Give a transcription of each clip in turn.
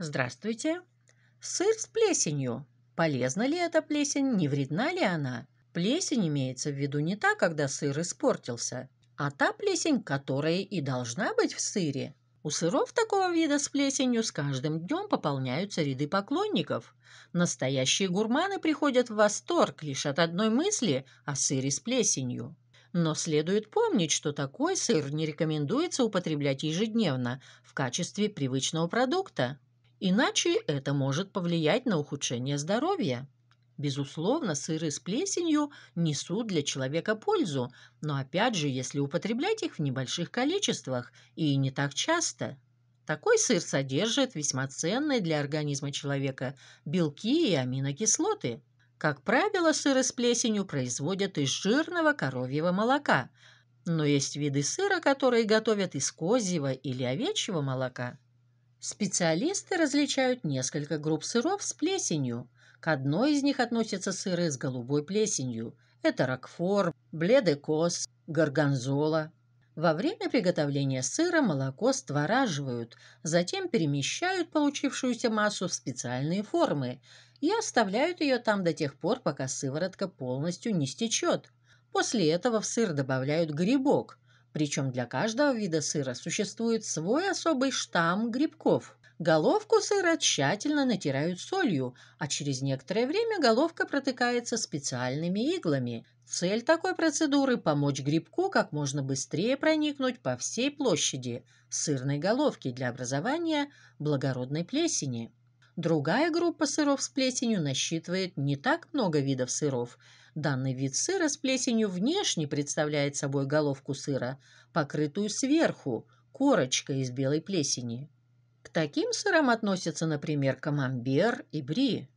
Здравствуйте. Сыр с плесенью. Полезна ли эта плесень, не вредна ли она? Плесень имеется в виду не та, когда сыр испортился, а та плесень, которая и должна быть в сыре. У сыров такого вида с плесенью с каждым днем пополняются ряды поклонников. Настоящие гурманы приходят в восторг лишь от одной мысли о сыре с плесенью. Но следует помнить, что такой сыр не рекомендуется употреблять ежедневно в качестве привычного продукта. Иначе это может повлиять на ухудшение здоровья. Безусловно, сыры с плесенью несут для человека пользу, но опять же, если употреблять их в небольших количествах и не так часто. Такой сыр содержит весьма ценные для организма человека белки и аминокислоты. Как правило, сыры с плесенью производят из жирного коровьего молока, но есть виды сыра, которые готовят из козьего или овечьего молока. Специалисты различают несколько групп сыров с плесенью. К одной из них относятся сыры с голубой плесенью. Это ракфор, бледекос, горгонзола. Во время приготовления сыра молоко створаживают, затем перемещают получившуюся массу в специальные формы и оставляют ее там до тех пор, пока сыворотка полностью не стечет. После этого в сыр добавляют грибок – причем для каждого вида сыра существует свой особый штамм грибков. Головку сыра тщательно натирают солью, а через некоторое время головка протыкается специальными иглами. Цель такой процедуры – помочь грибку как можно быстрее проникнуть по всей площади сырной головки для образования благородной плесени. Другая группа сыров с плесенью насчитывает не так много видов сыров – Данный вид сыра с плесенью внешне представляет собой головку сыра, покрытую сверху корочкой из белой плесени. К таким сырам относятся, например, камамбер и бри.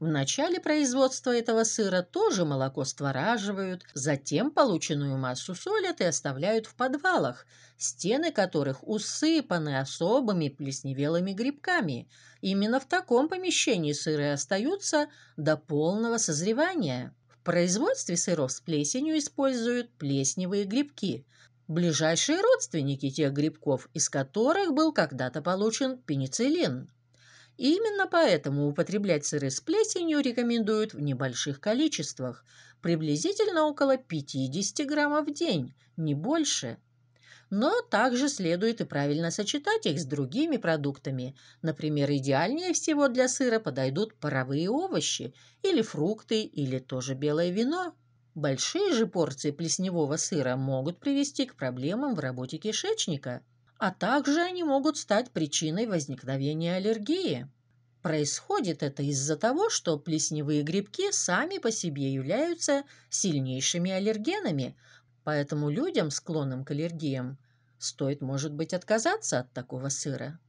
В начале производства этого сыра тоже молоко створаживают, затем полученную массу солят и оставляют в подвалах, стены которых усыпаны особыми плесневелыми грибками. Именно в таком помещении сыры остаются до полного созревания. В производстве сыров с плесенью используют плесневые грибки, ближайшие родственники тех грибков, из которых был когда-то получен пенициллин. И именно поэтому употреблять сыры с плесенью рекомендуют в небольших количествах, приблизительно около 50 граммов в день, не больше – но также следует и правильно сочетать их с другими продуктами. Например, идеальнее всего для сыра подойдут паровые овощи или фрукты, или тоже белое вино. Большие же порции плесневого сыра могут привести к проблемам в работе кишечника, а также они могут стать причиной возникновения аллергии. Происходит это из-за того, что плесневые грибки сами по себе являются сильнейшими аллергенами, Поэтому людям, склонным к аллергиям, стоит, может быть, отказаться от такого сыра.